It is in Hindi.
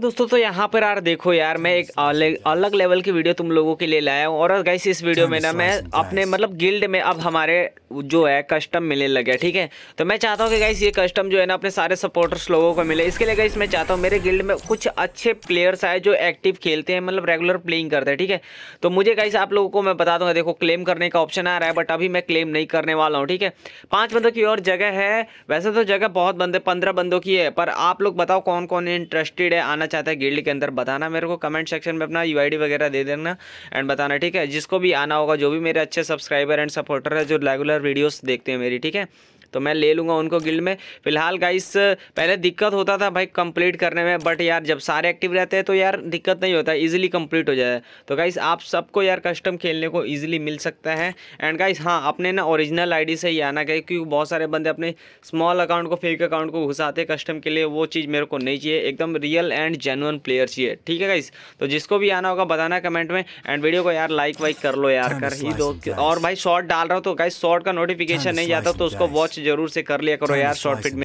दोस्तों तो यहाँ पर यार देखो यार मैं एक अलग अलग लेवल की वीडियो तुम लोगों के लिए लाया हूँ और गैस इस वीडियो में ना मैं अपने मतलब गिल्ड में अब हमारे जो है कस्टम मिलने लगे ठीक है तो मैं चाहता हूँ कि गैस ये कस्टम जो है ना अपने सारे सपोर्टर्स लोगों को मिले इसके लिए गाइस मैं चाहता हूँ मेरे गिल्ड में कुछ अच्छे प्लेयर्स आए जो एक्टिव खेलते हैं मतलब रेगुलर प्लेइंग करते हैं ठीक है तो मुझे गैस आप लोगों को मैं बता दूंगा देखो क्लेम करने का ऑप्शन आ रहा है बट अभी मैं क्लेम नहीं करने वाला हूँ ठीक है पाँच बंदों की और जगह है वैसे तो जगह बहुत बंदे पंद्रह बंदों की है पर आप लोग बताओ कौन कौन इंटरेस्टेड है आना जाना चाहता है गिल्ड के अंदर बताना मेरे को कमेंट सेक्शन में अपना यू वगैरह दे देना एंड बताना ठीक है जिसको भी आना होगा जो भी मेरे अच्छे सब्सक्राइबर एंड सपोर्टर है जो रेगुलर वीडियोज़ देखते हैं मेरी ठीक है तो मैं ले लूँगा उनको गिल्ड में फिलहाल गाइस पहले दिक्कत होता था भाई कंप्लीट करने में बट यार जब सारे एक्टिव रहते हैं तो यार दिक्कत नहीं होता इजीली कंप्लीट हो जाए तो गाइस आप सबको यार कस्टम खेलने को इजीली मिल सकता है एंड गाइस हाँ अपने ना ओरिजिनल आईडी से ही आना चाहिए क्योंकि बहुत सारे बंदे अपने स्मॉल अकाउंट को फेक अकाउंट को घुसाते कस्टम के लिए वो चीज़ मेरे को नहीं चाहिए एकदम रियल एंड जेनुअन प्लेयर चाहिए ठीक है गाइस तो जिसको भी आना होगा बताना कमेंट में एंड वीडियो को यार लाइक वाइक कर लो यार कर ही दो और भाई शॉर्ट डाल रहा हूँ तो गाइस शॉर्ट का नोटिफिकेशन नहीं जाता तो उसको वॉच जरूर से कर लिया करो यार शॉर्ट फिट में